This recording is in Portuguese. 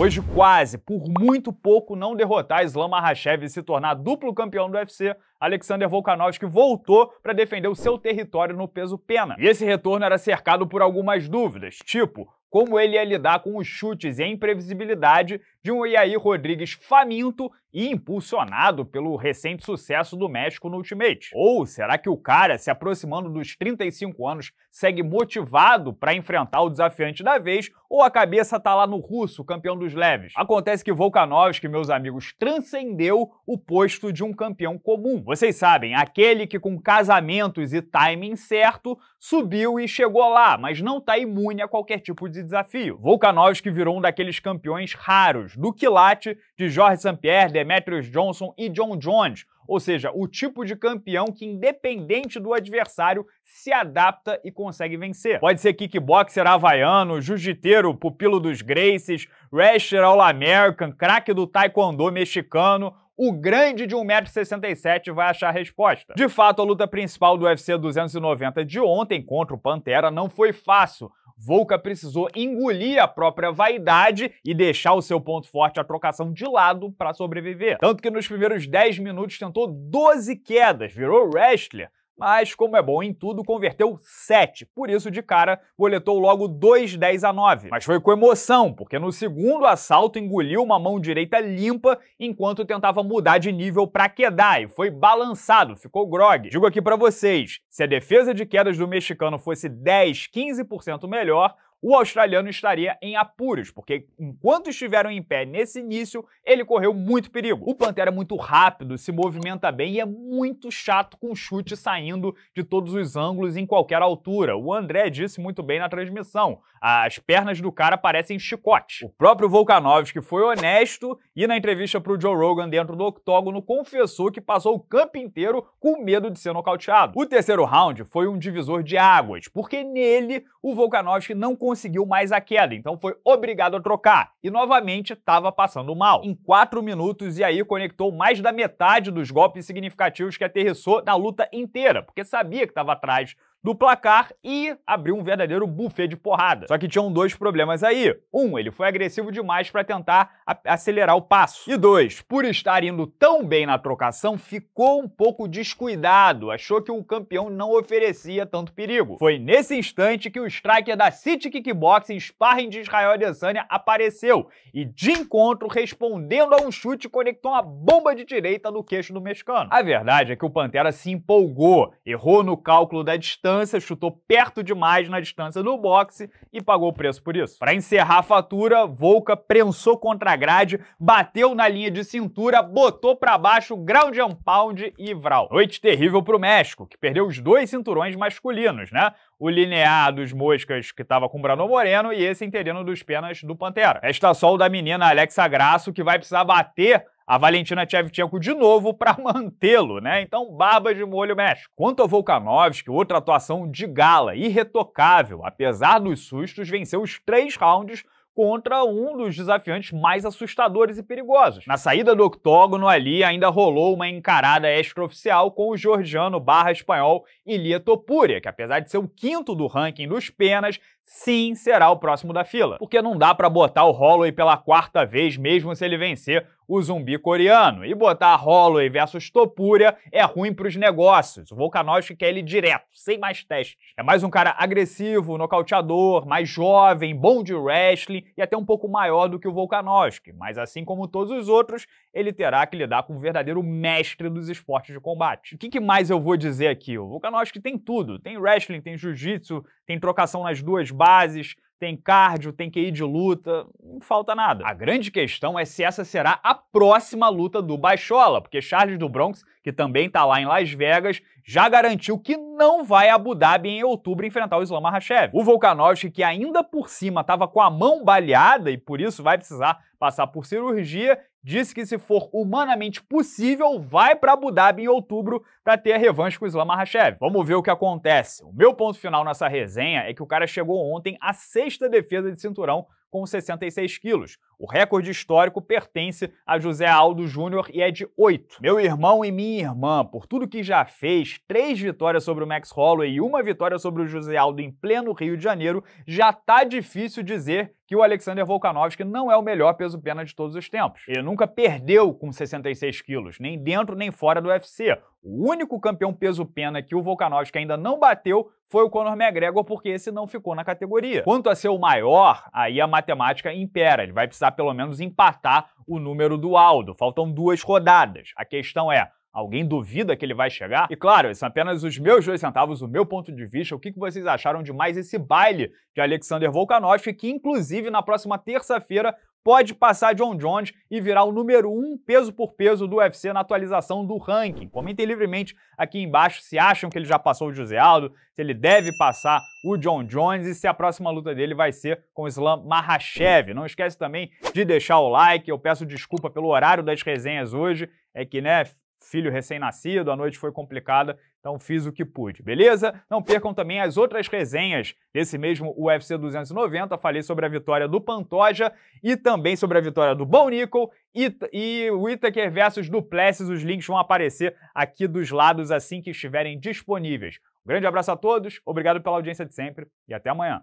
Depois de quase, por muito pouco, não derrotar Islam Makhachev e se tornar duplo campeão do UFC, Alexander Volkanovski voltou para defender o seu território no peso pena. E esse retorno era cercado por algumas dúvidas, tipo como ele ia lidar com os chutes e a imprevisibilidade de um Iair Rodrigues faminto e impulsionado pelo recente sucesso do México no Ultimate? Ou será que o cara, se aproximando dos 35 anos, segue motivado para enfrentar o desafiante da vez, ou a cabeça tá lá no russo, campeão dos leves? Acontece que Volkanovski, meus amigos, transcendeu o posto de um campeão comum. Vocês sabem, aquele que com casamentos e timing certo subiu e chegou lá, mas não tá imune a qualquer tipo de desafio. Volkanovski virou um daqueles campeões raros anos, do quilate de Jorge St-Pierre, Demetrius Johnson e John Jones, ou seja, o tipo de campeão que, independente do adversário, se adapta e consegue vencer. Pode ser kickboxer havaiano, jiu-jiteiro, pupilo dos Gracies, wrestler all-american, craque do taekwondo mexicano, o grande de 1,67m vai achar a resposta. De fato, a luta principal do UFC 290 de ontem contra o Pantera não foi fácil, Volca precisou engolir a própria vaidade e deixar o seu ponto forte, a trocação, de lado para sobreviver. Tanto que nos primeiros 10 minutos tentou 12 quedas, virou wrestler, mas como é bom em tudo, converteu 7. Por isso, de cara, boletou logo 2 10 a 9. Mas foi com emoção, porque no segundo assalto engoliu uma mão direita limpa enquanto tentava mudar de nível para quedar e foi balançado, ficou grog. Digo aqui para vocês, se a defesa de quedas do mexicano fosse 10, 15% melhor, o australiano estaria em apuros, porque enquanto estiveram em pé nesse início, ele correu muito perigo. O Pantera é muito rápido, se movimenta bem e é muito chato com chute saindo de todos os ângulos em qualquer altura. O André disse muito bem na transmissão, as pernas do cara parecem chicote. O próprio Volkanovski foi honesto e na entrevista para o Joe Rogan dentro do octógono confessou que passou o campo inteiro com medo de ser nocauteado. O terceiro round foi um divisor de águas, porque nele o Volkanovski não conseguiu conseguiu mais a queda, então foi obrigado a trocar e novamente estava passando mal. Em 4 minutos, e aí conectou mais da metade dos golpes significativos que aterrissou na luta inteira, porque sabia que estava atrás do placar e abriu um verdadeiro buffet de porrada. Só que tinham dois problemas aí. Um, ele foi agressivo demais para tentar acelerar o passo. E dois, por estar indo tão bem na trocação, ficou um pouco descuidado, achou que o campeão não oferecia tanto perigo. Foi nesse instante que o striker da City Kickboxing, Sparring de Israel Adesanya, apareceu e de encontro, respondendo a um chute, conectou uma bomba de direita no queixo do mexicano. A verdade é que o Pantera se empolgou, errou no cálculo da distância distância, chutou perto demais na distância do boxe e pagou o preço por isso. Para encerrar a fatura, Volca prensou contra a grade, bateu na linha de cintura, botou para baixo ground and pound e vral. Noite terrível para o México, que perdeu os dois cinturões masculinos, né? o linear dos Moscas, que estava com o Brano Moreno, e esse interino dos penas do Pantera. Resta só o da menina Alexa Grasso, que vai precisar bater a Valentina Shevchenko de novo para mantê-lo, né? Então, barba de molho mexe. Quanto a Volkanovski, outra atuação de gala, irretocável, apesar dos sustos, venceu os três rounds contra um dos desafiantes mais assustadores e perigosos. Na saída do octógono ali ainda rolou uma encarada extraoficial com o georgiano barra espanhol Ilia Topuria, que apesar de ser o quinto do ranking dos penas, sim será o próximo da fila. Porque não dá para botar o Holloway pela quarta vez, mesmo se ele vencer o zumbi coreano. E botar Holloway versus Topuria é ruim para os negócios. O Volkanovski quer ele direto, sem mais testes. É mais um cara agressivo, nocauteador, mais jovem, bom de wrestling e até um pouco maior do que o Volkanovski. Mas assim como todos os outros, ele terá que lidar com um verdadeiro mestre dos esportes de combate. O que, que mais eu vou dizer aqui? O Volkanovski tem tudo. Tem wrestling, tem jiu-jitsu, tem trocação nas duas bases, tem cardio, tem QI de luta, não falta nada. A grande questão é se essa será a próxima luta do Baixola, porque Charles do Bronx, que também está lá em Las Vegas, já garantiu que não vai a Abu Dhabi em outubro enfrentar o Islam Makhachev. O Volkanovski, que ainda por cima estava com a mão baleada e por isso vai precisar passar por cirurgia, disse que se for humanamente possível, vai para Abu Dhabi em outubro para ter a revanche com o Islam Makhachev. Vamos ver o que acontece. O meu ponto final nessa resenha é que o cara chegou ontem à sexta defesa de cinturão com 66 quilos. O recorde histórico pertence a José Aldo Júnior e é de 8. Meu irmão e minha irmã, por tudo que já fez, três vitórias sobre o Max Holloway e uma vitória sobre o José Aldo em pleno Rio de Janeiro, já tá difícil dizer que o Alexander Volkanovski não é o melhor peso-pena de todos os tempos. Ele nunca perdeu com 66 quilos, nem dentro nem fora do UFC. O único campeão peso-pena que o Volkanovski ainda não bateu foi o Conor McGregor, porque esse não ficou na categoria. Quanto a ser o maior, aí a matemática impera. Ele vai precisar pelo menos empatar o número do Aldo. Faltam duas rodadas. A questão é, Alguém duvida que ele vai chegar? E claro, são apenas os meus dois centavos, o meu ponto de vista. O que vocês acharam de mais esse baile de Alexander Volkanovski, que inclusive na próxima terça-feira pode passar John Jones e virar o número um peso por peso do UFC na atualização do ranking. Comentem livremente aqui embaixo se acham que ele já passou o José Aldo, se ele deve passar o John Jones e se a próxima luta dele vai ser com o Islam Mahashev. Não esquece também de deixar o like, eu peço desculpa pelo horário das resenhas hoje, é que, né, filho recém-nascido, a noite foi complicada, então fiz o que pude, beleza? Não percam também as outras resenhas desse mesmo UFC 290. Falei sobre a vitória do Pantoja e também sobre a vitória do Bom Nickel e, e o Itaker versus Duplessis. Os links vão aparecer aqui dos lados assim que estiverem disponíveis. Um grande abraço a todos, obrigado pela audiência de sempre e até amanhã.